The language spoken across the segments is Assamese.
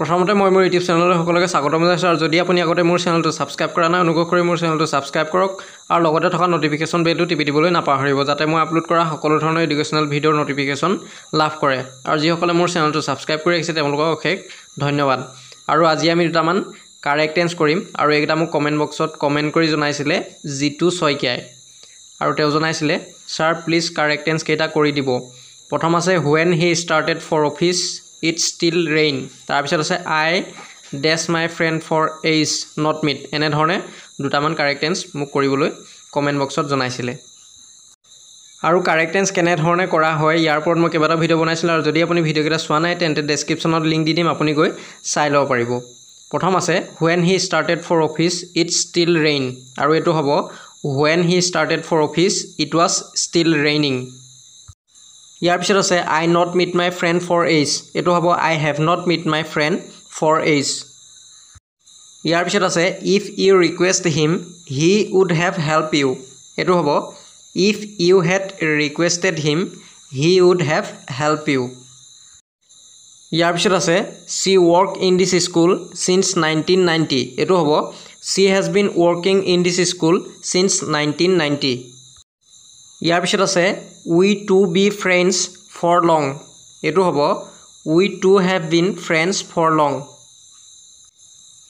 প্ৰথমতে মই মোৰ ইউটিউব চেনেললৈ সকলোকে স্বাগতম জনাইছোঁ আৰু যদি আপুনি আগতে মোৰ চেনেলটো ছাবস্ক্ৰাইব কৰা নাই অনুগ্ৰহ কৰি মোৰ চেনেলটো ছাবস্ক্ৰাইব কৰক আৰু লগতে থকা নটিফিকেশ্যন বেলটো টিপি দিবলৈ নাপাহৰিব যাতে মই আপলোড কৰা সকলো ধৰণৰ এডুকেশ্যনেল ভিডিঅ'ৰ নটিফিকেশ্যন লাভ কৰে আৰু যিসকলে মোৰ চেনেলটো ছাবস্ক্ৰাইব কৰি ৰাখিছে তেওঁলোকক অশেষ ধন্যবাদ আৰু আজি আমি দুটামান কাৰেক্ট টেঞ্চ কৰিম আৰু এইকেইটা মোক কমেণ্ট বক্সত কমেণ্ট কৰি জনাইছিলে জিতু শইকীয়াই আৰু তেওঁ জনাইছিলে ছাৰ প্লিজ কাৰেক্ট টেঞ্চকেইটা কৰি দিব প্ৰথম আছে when he started for office it's still rain তাৰপিছত আছে I does my friend for age not meet এনেধৰণে দুটামান কাৰেক্টেঞ্চ মোক কৰিবলৈ কমেণ্ট বক্সত জনাইছিলে আৰু কাৰেক্টেঞ্চ কেনেধৰণে কৰা হয় ইয়াৰ ওপৰত মই কেইবাটাও ভিডিঅ' বনাইছিলোঁ আৰু যদি আপুনি ভিডিঅ'কেইটা চোৱা নাই তেন্তে ডেছক্ৰিপশ্যনত লিংক দি দিম আপুনি গৈ চাই ল'ব পাৰিব প্ৰথম আছে when he started for office it's still rain আৰু এইটো হ'ব when he started for office it was still raining ইয়াৰ পিছত আছে I not meet my friend for age এইটো হ'ব I have not meet my friend for age ইয়াৰ পিছত আছে if you request him he would have help you এইটো হ'ব if you had requested him he would have help you ইয়াৰ পিছত আছে she work in this school since nineteen ninety এইটো হ'ব she has been working in this school since nineteen ninety ইয়াৰ পিছত আছে we to be friends for long এইটো হ'ব we to have been friends for long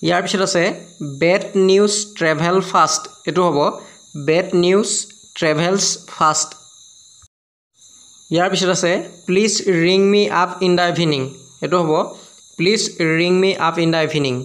ইয়াৰ পিছত আছে বেড নিউজ ট্ৰেভেল ফাষ্ট এইটো হ'ব বেড নিউজ ট্ৰেভেলছ ফাষ্ট ইয়াৰ পিছত আছে please ring me up in the evening এইটো হ'ব please ring me up in the evening